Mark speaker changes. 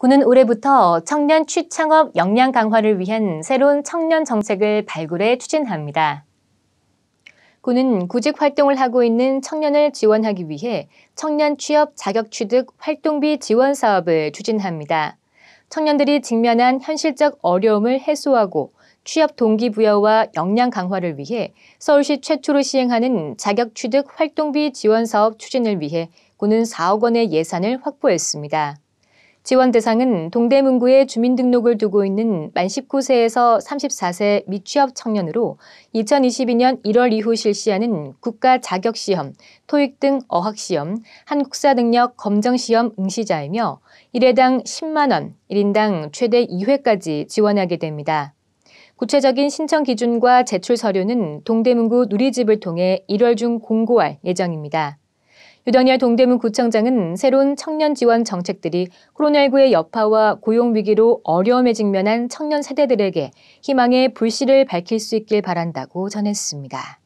Speaker 1: 군은 올해부터 청년 취창업 역량 강화를 위한 새로운 청년 정책을 발굴해 추진합니다. 군은 구직 활동을 하고 있는 청년을 지원하기 위해 청년 취업 자격 취득 활동비 지원 사업을 추진합니다. 청년들이 직면한 현실적 어려움을 해소하고 취업 동기부여와 역량 강화를 위해 서울시 최초로 시행하는 자격 취득 활동비 지원 사업 추진을 위해 군은 4억 원의 예산을 확보했습니다. 지원 대상은 동대문구에 주민등록을 두고 있는 만 19세에서 34세 미취업 청년으로 2022년 1월 이후 실시하는 국가 자격시험, 토익 등 어학시험, 한국사 능력 검정시험 응시자이며 1회당 10만원, 1인당 최대 2회까지 지원하게 됩니다. 구체적인 신청 기준과 제출 서류는 동대문구 누리집을 통해 1월 중 공고할 예정입니다. 유다니아 동대문 구청장은 새로운 청년 지원 정책들이 코로나19의 여파와 고용 위기로 어려움에 직면한 청년 세대들에게 희망의 불씨를 밝힐 수 있길 바란다고 전했습니다.